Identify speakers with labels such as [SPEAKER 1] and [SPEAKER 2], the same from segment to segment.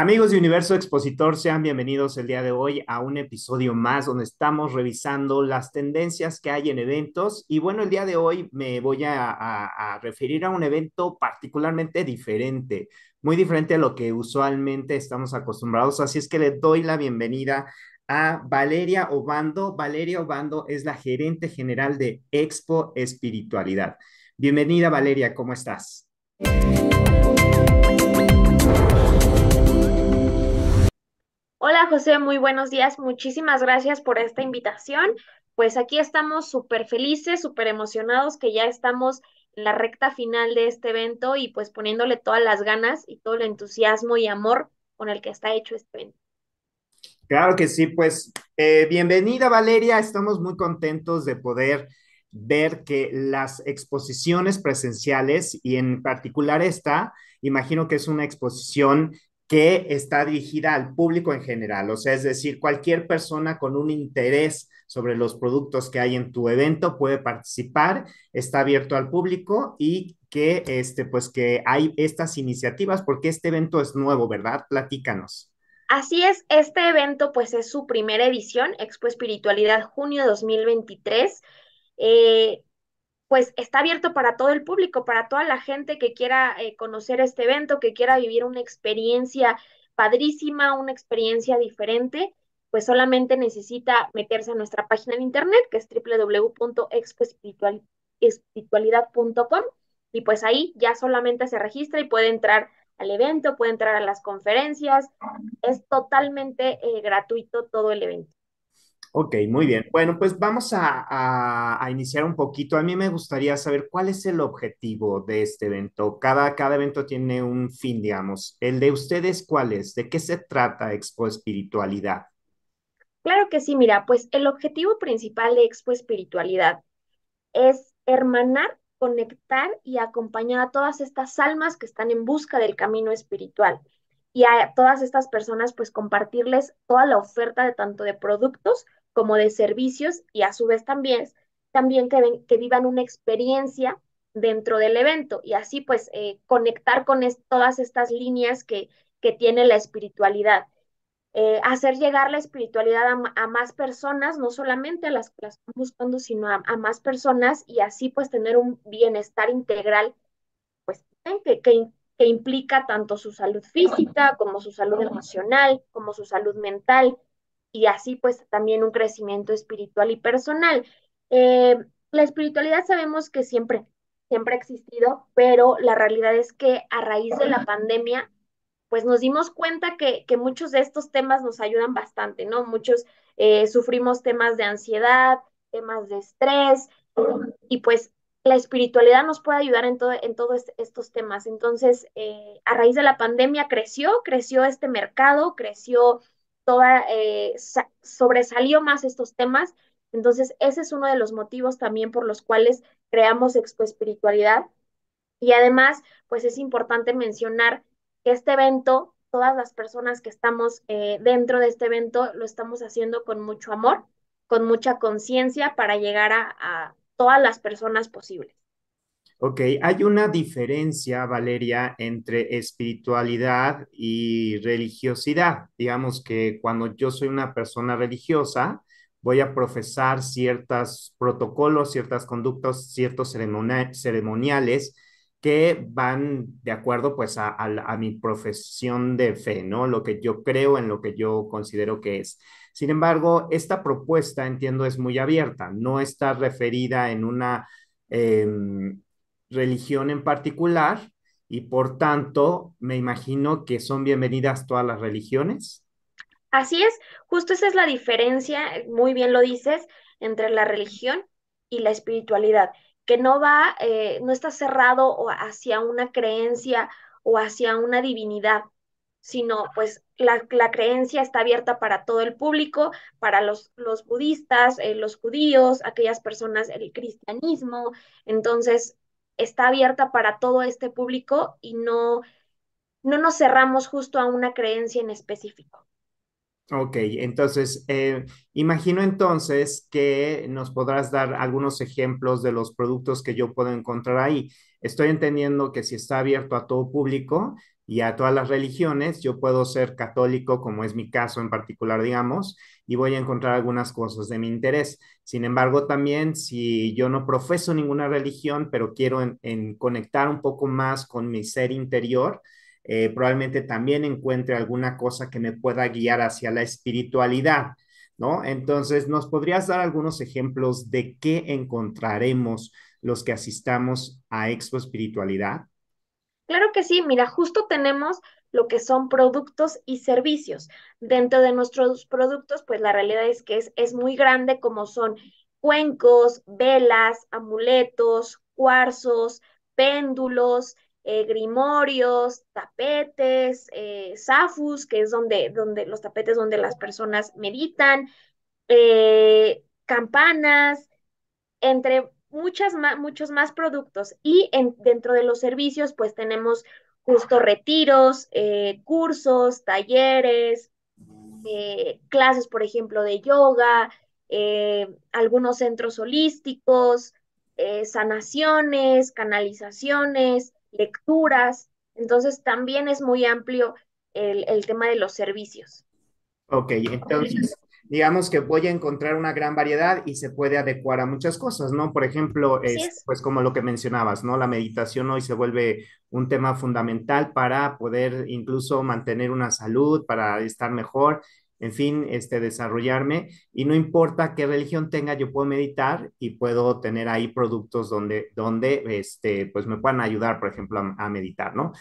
[SPEAKER 1] Amigos de Universo Expositor, sean bienvenidos el día de hoy a un episodio más donde estamos revisando las tendencias que hay en eventos. Y bueno, el día de hoy me voy a, referir a un evento particularmente diferente, muy diferente a lo que usualmente estamos acostumbrados. Así es que le doy la bienvenida a Valeria Obando. Valeria Obando es la gerente general de Expo Espiritualidad. Bienvenida Valeria, ¿cómo estás?
[SPEAKER 2] Hola José, muy buenos días. Muchísimas gracias por esta invitación. Pues aquí estamos súper felices, súper emocionados que ya estamos en la recta final de este evento y pues poniéndole todas las ganas y todo el entusiasmo y amor con el que está hecho este evento.
[SPEAKER 1] Claro que sí, pues eh, bienvenida Valeria, estamos muy contentos de poder ver que las exposiciones presenciales y en particular esta, imagino que es una exposición que está dirigida al público en general, o sea, es decir, cualquier persona con un interés sobre los productos que hay en tu evento puede participar, está abierto al público y que este pues que hay estas iniciativas porque este evento es nuevo, ¿verdad? Platícanos.
[SPEAKER 2] Así es, este evento pues es su primera edición, Expo Espiritualidad junio 2023. Eh, pues está abierto para todo el público, para toda la gente que quiera eh, conocer este evento, que quiera vivir una experiencia padrísima, una experiencia diferente, pues solamente necesita meterse a nuestra página de internet, que es www.expoespiritualidad.com, y pues ahí ya solamente se registra y puede entrar al evento, puede entrar a las conferencias, es totalmente eh, gratuito todo el evento.
[SPEAKER 1] Ok, muy bien. Bueno, pues vamos a, a, a, iniciar un poquito. A mí me gustaría saber cuál es el objetivo de este evento. Cada, cada evento tiene un fin, digamos. ¿El de ustedes cuál es? ¿De qué se trata Expo Espiritualidad?
[SPEAKER 2] Claro que sí, mira, pues el objetivo principal de Expo Espiritualidad es hermanar, conectar y acompañar a todas estas almas que están en busca del camino espiritual y a todas estas personas pues compartirles toda la oferta de tanto de productos como de servicios y a su vez también, también que, que vivan una experiencia dentro del evento y así pues eh, conectar con todas estas líneas que, que tiene la espiritualidad. Eh, hacer llegar la espiritualidad a, más personas, no solamente a las que las están buscando, sino a, más personas y así pues tener un bienestar integral, pues que, que, que implica tanto su salud física como su salud emocional, como su salud mental, y así pues también un crecimiento espiritual y personal. Eh, la espiritualidad sabemos que siempre, siempre ha existido, pero la realidad es que a raíz de la pandemia, pues nos dimos cuenta que, que muchos de estos temas nos ayudan bastante, ¿no? Muchos eh, sufrimos temas de ansiedad, temas de estrés, y pues la espiritualidad nos puede ayudar en, en todos estos temas. Entonces, eh, a raíz de la pandemia creció, creció este mercado, creció toda, eh, sobresalió más estos temas. Entonces, ese es uno de los motivos también por los cuales creamos Expo Espiritualidad. Y además, pues es importante mencionar que este evento, todas las personas que estamos eh, dentro de este evento, lo estamos haciendo con mucho amor, con mucha conciencia para llegar a todas las personas posibles.
[SPEAKER 1] Ok, hay una diferencia, Valeria, entre espiritualidad y religiosidad. Digamos que cuando yo soy una persona religiosa, voy a profesar ciertos protocolos, ciertas conductas, ciertos ceremoniales que van de acuerdo pues a, mi profesión de fe, ¿no? Lo que yo creo en lo que yo considero que es. Sin embargo, esta propuesta, entiendo, es muy abierta, no está referida en una... Em, religión en particular y por tanto me imagino que son bienvenidas todas las religiones.
[SPEAKER 2] Así es, justo esa es la diferencia, muy bien lo dices, entre la religión y la espiritualidad, que no va, eh, no está cerrado hacia una creencia o hacia una divinidad, sino pues la, creencia está abierta para todo el público, para los, los budistas, eh, los judíos, aquellas personas, el cristianismo. Entonces, está abierta para todo este público y no, no nos cerramos justo a una creencia en específico.
[SPEAKER 1] Ok, entonces, eh, imagino entonces que nos podrás dar algunos ejemplos de los productos que yo puedo encontrar ahí. Estoy entendiendo que si está abierto a todo público, y a todas las religiones. Yo puedo ser católico, como es mi caso en particular, digamos, y voy a encontrar algunas cosas de mi interés. Sin embargo, también si yo no profeso ninguna religión, pero quiero en, conectar un poco más con mi ser interior, eh, probablemente también encuentre alguna cosa que me pueda guiar hacia la espiritualidad. ¿No? Entonces, ¿nos podrías dar algunos ejemplos de qué encontraremos los que asistamos a Expo Espiritualidad?
[SPEAKER 2] Claro que sí, mira, justo tenemos lo que son productos y servicios. Dentro de nuestros productos, pues la realidad es que es, es muy grande como son cuencos, velas, amuletos, cuarzos, péndulos, eh, grimorios, tapetes, eh, zafus, que es donde, donde los tapetes donde las personas meditan, eh, campanas, entre muchos más productos. Y en, dentro de los servicios, pues tenemos justo retiros, eh, cursos, talleres, eh, clases, por ejemplo, de yoga, eh, algunos centros holísticos, sanaciones, canalizaciones, lecturas. Entonces, también es muy amplio el, el tema de los servicios.
[SPEAKER 1] Ok, entonces digamos que voy a encontrar una gran variedad y se puede adecuar a muchas cosas, ¿no? Por ejemplo, es, pues como lo que mencionabas, ¿no? La meditación hoy se vuelve un tema fundamental para poder incluso mantener una salud, para estar mejor, en fin, este, desarrollarme y no importa qué religión tenga, yo puedo meditar y puedo tener ahí productos donde, donde este, pues me puedan ayudar, por ejemplo, a meditar, ¿no?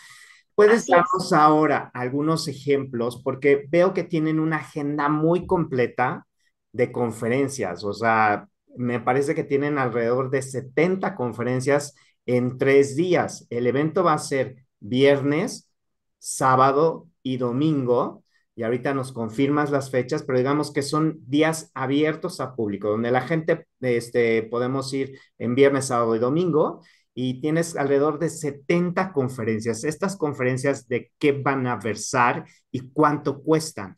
[SPEAKER 1] Puedes darnos ahora algunos ejemplos, porque veo que tienen una agenda muy completa de conferencias, o sea, me parece que tienen alrededor de 70 conferencias en tres días. El evento va a ser viernes, sábado y domingo, y ahorita nos confirmas las fechas, pero digamos que son días abiertos a público, donde la gente este, podemos ir en viernes, sábado y domingo, y tienes alrededor de 70 conferencias. Estas conferencias de qué van a versar y cuánto cuestan.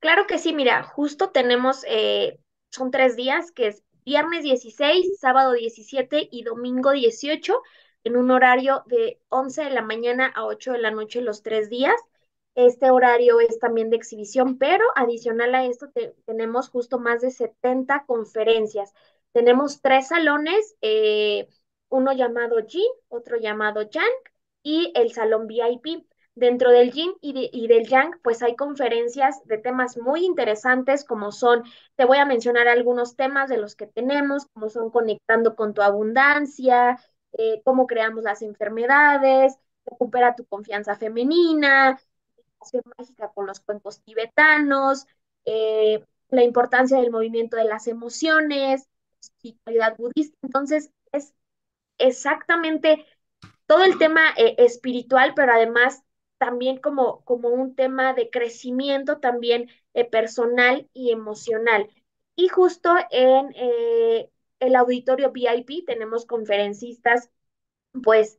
[SPEAKER 2] Claro que sí, mira, justo tenemos, eh, son tres días, que es viernes 16, sábado 17 y domingo 18, en un horario de 11 de la mañana a 8 de la noche los tres días. Este horario es también de exhibición, pero adicional a esto tenemos justo más de 70 conferencias. Tenemos tres salones. Eh, uno llamado Jin, otro llamado Yang y el salón VIP. Dentro del Jin y, del Yang, pues hay conferencias de temas muy interesantes como son, te voy a mencionar algunos temas de los que tenemos, como son conectando con tu abundancia, eh, cómo creamos las enfermedades, recupera tu confianza femenina, relación mágica con los cuentos tibetanos, eh, la importancia del movimiento de las emociones, espiritualidad budista. Entonces, exactamente todo el tema eh, espiritual, pero además también como, como un tema de crecimiento también eh, personal y emocional. Y justo en eh, el auditorio VIP tenemos conferencistas, pues,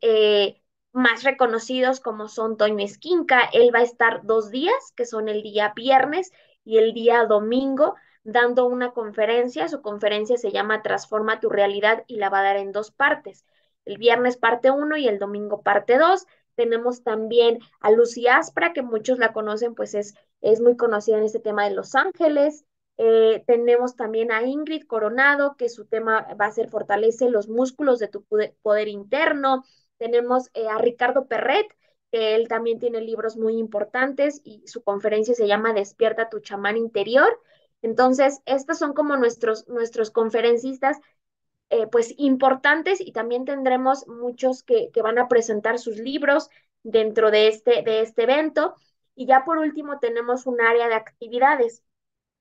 [SPEAKER 2] más reconocidos como son Toño Esquinca. Él va a estar dos días, que son el día viernes y el día domingo, dando una conferencia. Su conferencia se llama Transforma tu realidad y la va a dar en dos partes. El viernes parte 1 y el domingo parte 2. Tenemos también a Lucy Aspra, que muchos la conocen, pues es, es muy conocida en este tema de Los Ángeles. Eh, tenemos también a Ingrid Coronado, que su tema va a ser Fortalece los músculos de tu poder interno. Tenemos eh, a Ricardo Perret, que él también tiene libros muy importantes y su conferencia se llama Despierta tu chamán interior. Entonces, estos son como nuestros, nuestros conferencistas, eh, pues importantes y también tendremos muchos que, que, van a presentar sus libros dentro de este, de este evento. Y ya por último tenemos un área de actividades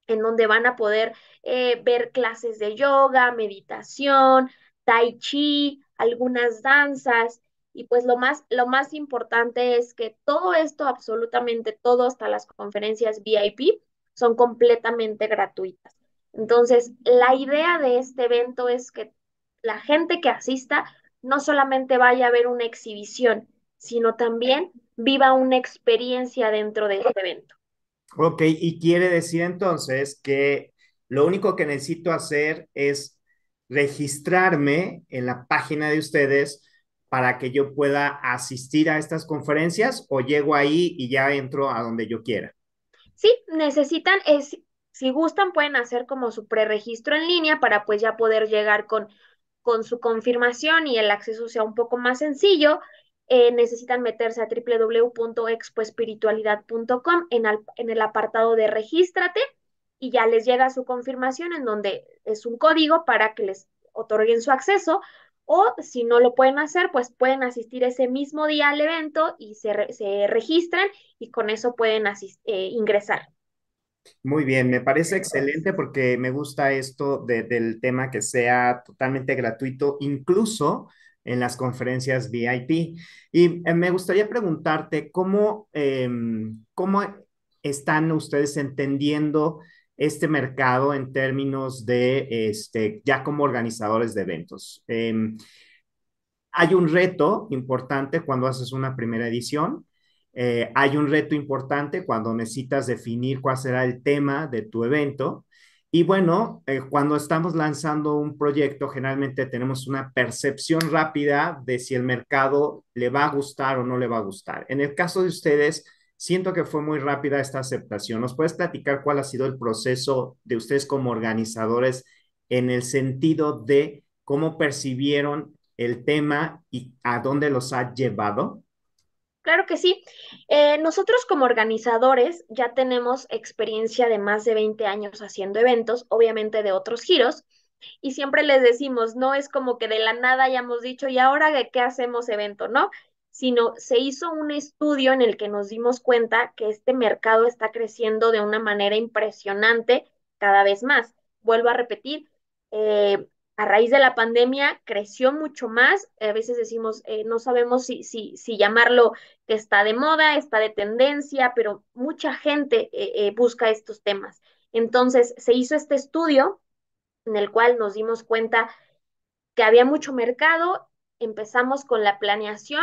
[SPEAKER 2] en donde van a poder eh, ver clases de yoga, meditación, tai chi, algunas danzas. Y pues lo más, lo más importante es que todo esto, absolutamente todo, hasta las conferencias VIP, son completamente gratuitas. Entonces, la idea de este evento es que la gente que asista no solamente vaya a ver una exhibición, sino también viva una experiencia dentro de este evento.
[SPEAKER 1] Ok, y quiere decir entonces que lo único que necesito hacer es registrarme en la página de ustedes para que yo pueda asistir a estas conferencias o llego ahí y ya entro a donde yo quiera.
[SPEAKER 2] Sí, necesitan, es, eh, si gustan, pueden hacer como su preregistro en línea para pues ya poder llegar con, con su confirmación y el acceso sea un poco más sencillo. Eh, necesitan meterse a www.expoespiritualidad.com en, en el apartado de regístrate y ya les llega su confirmación en donde es un código para que les otorguen su acceso, o si no lo pueden hacer, pues pueden asistir ese mismo día al evento y se, registran y con eso pueden eh, ingresar.
[SPEAKER 1] Muy bien, me parece excelente porque me gusta esto del tema que sea totalmente gratuito, incluso en las conferencias VIP. Y eh, me gustaría preguntarte cómo, em, cómo están ustedes entendiendo este mercado en términos de, este, ya como organizadores de eventos. Em, hay un reto importante cuando haces una primera edición. Eh, hay un reto importante cuando necesitas definir cuál será el tema de tu evento. Y bueno, eh, cuando estamos lanzando un proyecto, generalmente tenemos una percepción rápida de si el mercado le va a gustar o no le va a gustar. En el caso de ustedes, Siento que fue muy rápida esta aceptación. ¿Nos puedes platicar cuál ha sido el proceso de ustedes como organizadores en el sentido de cómo percibieron el tema y a dónde los ha llevado?
[SPEAKER 2] Claro que sí. Eh, nosotros como organizadores ya tenemos experiencia de más de 20 años haciendo eventos, obviamente de otros giros, y siempre les decimos, no es como que de la nada hayamos dicho, ¿y ahora de qué hacemos evento? No, sino se hizo un estudio en el que nos dimos cuenta que este mercado está creciendo de una manera impresionante cada vez más. Vuelvo a repetir, eh, a raíz de la pandemia creció mucho más. A veces decimos, eh, no sabemos si, si, llamarlo que está de moda, está de tendencia, pero mucha gente eh, busca estos temas. Entonces se hizo este estudio en el cual nos dimos cuenta que había mucho mercado, empezamos con la planeación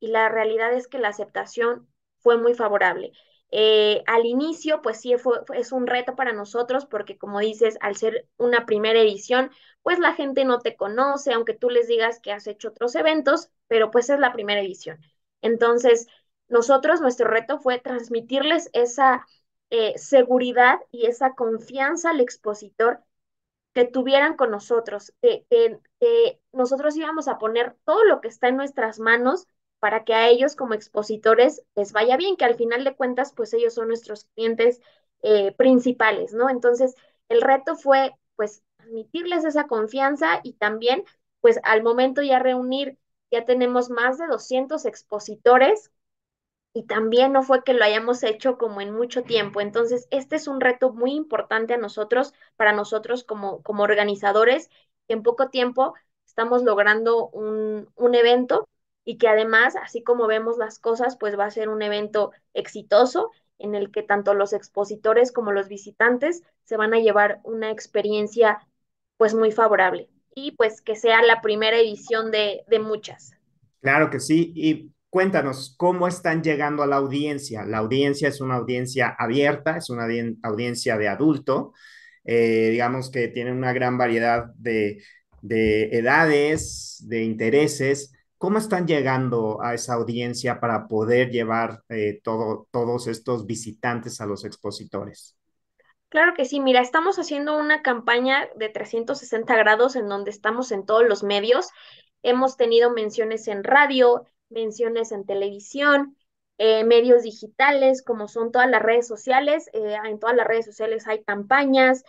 [SPEAKER 2] y la realidad es que la aceptación fue muy favorable. Eh, al inicio, pues sí, fue, es un reto para nosotros porque, como dices, al ser una primera edición, pues la gente no te conoce, aunque tú les digas que has hecho otros eventos, pero pues es la primera edición. Entonces, nosotros, nuestro reto fue transmitirles esa eh, seguridad y esa confianza al expositor que tuvieran con nosotros, que nosotros íbamos a poner todo lo que está en nuestras manos para que a ellos como expositores les vaya bien, que al final de cuentas, pues ellos son nuestros clientes eh, principales, ¿no? Entonces, el reto fue, pues, admitirles esa confianza y también, pues, al momento ya reunir, ya tenemos más de 200 expositores y también no fue que lo hayamos hecho como en mucho tiempo. Entonces, este es un reto muy importante a nosotros, para nosotros como, como organizadores, que en poco tiempo estamos logrando un, un evento y que además, así como vemos las cosas, pues va a ser un evento exitoso en el que tanto los expositores como los visitantes se van a llevar una experiencia pues muy favorable y pues que sea la primera edición de, muchas.
[SPEAKER 1] Claro que sí, y cuéntanos cómo están llegando a la audiencia. La audiencia es una audiencia abierta, es una audiencia de adulto, eh, digamos que tiene una gran variedad de, de edades, de intereses ¿Cómo están llegando a esa audiencia para poder llevar eh, todo, todos estos visitantes a los expositores?
[SPEAKER 2] Claro que sí, mira, estamos haciendo una campaña de 360 grados en donde estamos en todos los medios. Hemos tenido menciones en radio, menciones en televisión, eh, medios digitales, como son todas las redes sociales. Eh, en todas las redes sociales hay campañas,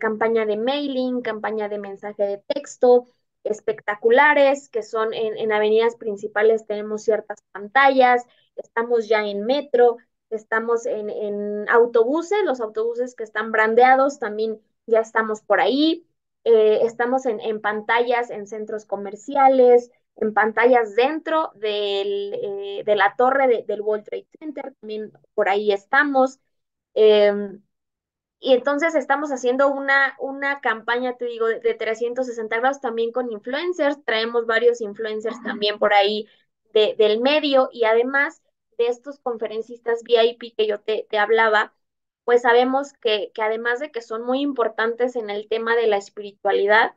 [SPEAKER 2] campaña de mailing, campaña de mensaje de texto, espectaculares, que son en, avenidas principales tenemos ciertas pantallas, estamos ya en metro, estamos en, en, autobuses, los autobuses que están brandeados también ya estamos por ahí, eh, estamos en, en, pantallas en centros comerciales, en pantallas dentro del, eh, de la torre del World Trade Center, también por ahí estamos. Em, y entonces estamos haciendo una, una campaña, te digo, de, 360 grados también con influencers. Traemos varios influencers también por ahí de, del medio y además de estos conferencistas VIP que yo te, hablaba, pues sabemos que, que, además de que son muy importantes en el tema de la espiritualidad,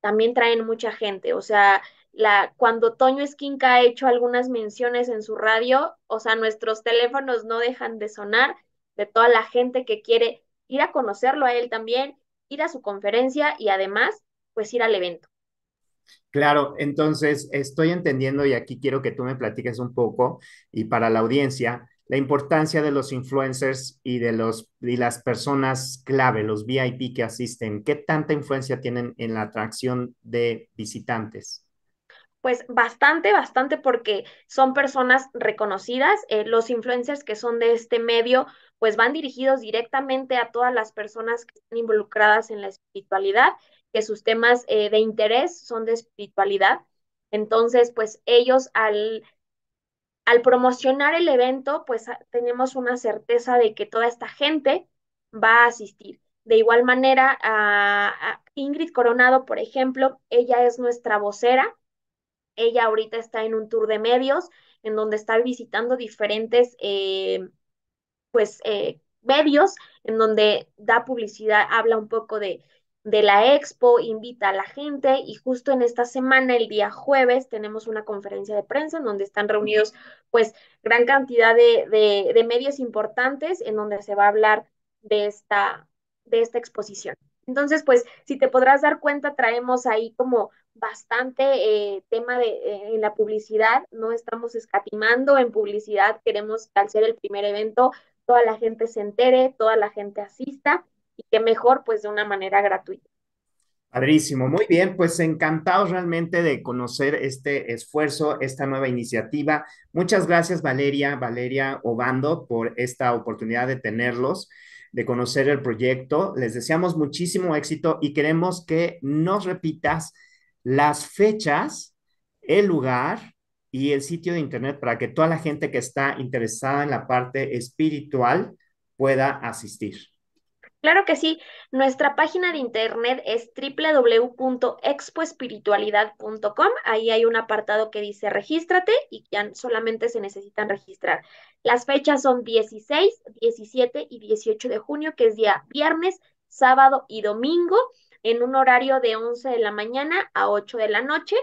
[SPEAKER 2] también traen mucha gente. O sea, la, cuando Toño Esquinca ha hecho algunas menciones en su radio, o sea, nuestros teléfonos no dejan de sonar de toda la gente que quiere ir a conocerlo a él también, ir a su conferencia y además, pues ir al evento.
[SPEAKER 1] Claro, entonces estoy entendiendo y aquí quiero que tú me platiques un poco y para la audiencia la importancia de los influencers y de los y las personas clave, los VIP que asisten, qué tanta influencia tienen en la atracción de visitantes.
[SPEAKER 2] Pues bastante, bastante porque son personas reconocidas, eh, los influencers que son de este medio pues van dirigidos directamente a todas las personas que están involucradas en la espiritualidad, que sus temas eh, de interés son de espiritualidad. Entonces, pues ellos al, al promocionar el evento, pues ah, tenemos una certeza de que toda esta gente va a asistir. De igual manera, a, Ingrid Coronado, por ejemplo, ella es nuestra vocera. Ella ahorita está en un tour de medios en donde está visitando diferentes eh, pues, eh, medios en donde da publicidad, habla un poco de, de la expo, invita a la gente y justo en esta semana, el día jueves, tenemos una conferencia de prensa en donde están reunidos pues gran cantidad de, medios importantes en donde se va a hablar de esta, de esta exposición. Entonces, pues si te podrás dar cuenta, traemos ahí como bastante eh, tema de, eh, en la publicidad, no estamos escatimando en publicidad, queremos al ser el primer evento toda la gente se entere, toda la gente asista y que mejor pues de una manera gratuita.
[SPEAKER 1] Padrísimo, muy bien, pues encantados realmente de conocer este esfuerzo, esta nueva iniciativa. Muchas gracias Valeria, Valeria Obando por esta oportunidad de tenerlos, de conocer el proyecto. Les deseamos muchísimo éxito y queremos que nos repitas las fechas, el lugar y el sitio de internet para que toda la gente que está interesada en la parte espiritual pueda asistir.
[SPEAKER 2] Claro que sí. Nuestra página de internet es www.expoespiritualidad.com. Ahí hay un apartado que dice regístrate y ya solamente se necesitan registrar. Las fechas son 16, 17 y 18 de junio, que es día viernes, sábado y domingo, en un horario de 11 de la mañana a 8 de la noche.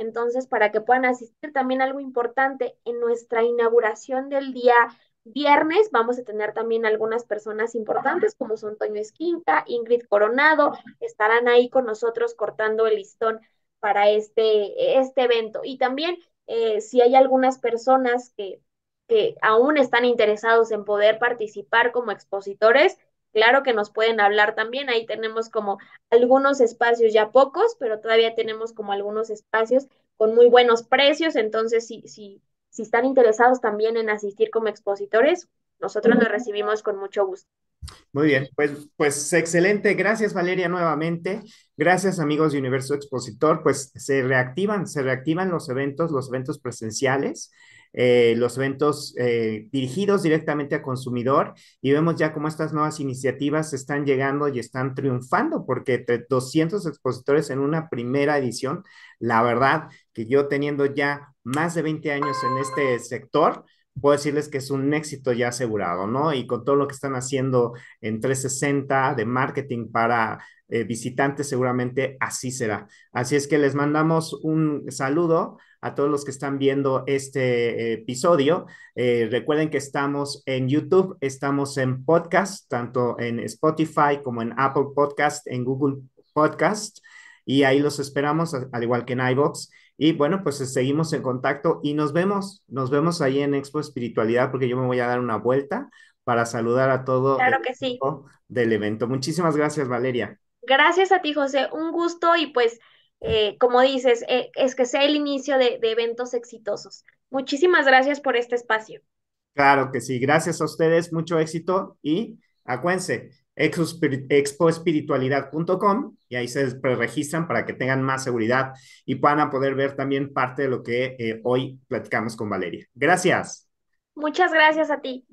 [SPEAKER 2] Entonces, para que puedan asistir, también algo importante, en nuestra inauguración del día viernes vamos a tener también algunas personas importantes como son Toño Esquinca, Ingrid Coronado, estarán ahí con nosotros cortando el listón para este, este evento. Y también eh, si hay algunas personas que, que aún están interesados en poder participar como expositores, Claro que nos pueden hablar también, ahí tenemos como algunos espacios, ya pocos, pero todavía tenemos como algunos espacios con muy buenos precios, entonces si, si están interesados también en asistir como expositores, nosotros los recibimos con mucho gusto.
[SPEAKER 1] Muy bien, pues, pues excelente. Gracias Valeria nuevamente. Gracias amigos de Universo Expositor. Pues se reactivan, se reactivan los eventos, los eventos presenciales. Eh, los eventos eh, dirigidos directamente a consumidor y vemos ya cómo estas nuevas iniciativas están llegando y están triunfando porque 200 expositores en una primera edición, la verdad que yo teniendo ya más de 20 años en este sector, puedo decirles que es un éxito ya asegurado, ¿no? Y con todo lo que están haciendo en 360 de marketing para eh, visitantes, seguramente así será. Así es que les mandamos un saludo a todos los que están viendo este episodio. Eh, recuerden que estamos en YouTube, estamos en podcast, tanto en Spotify como en Apple Podcast, en Google Podcast, y ahí los esperamos, al igual que en iBox. Y bueno, pues eh, seguimos en contacto y nos vemos, nos vemos ahí en Expo Espiritualidad, porque yo me voy a dar una vuelta para saludar a todo el que del evento. Muchísimas gracias, Valeria.
[SPEAKER 2] Gracias a ti, José. Un gusto y pues eh, como dices, eh, es que sea el inicio de, eventos exitosos. Muchísimas gracias por este espacio.
[SPEAKER 1] Claro que sí, gracias a ustedes, mucho éxito y acuérdense, expoespiritualidad.com y ahí se registran para que tengan más seguridad y puedan poder ver también parte de lo que eh, hoy platicamos con Valeria. Gracias.
[SPEAKER 2] Muchas gracias a ti.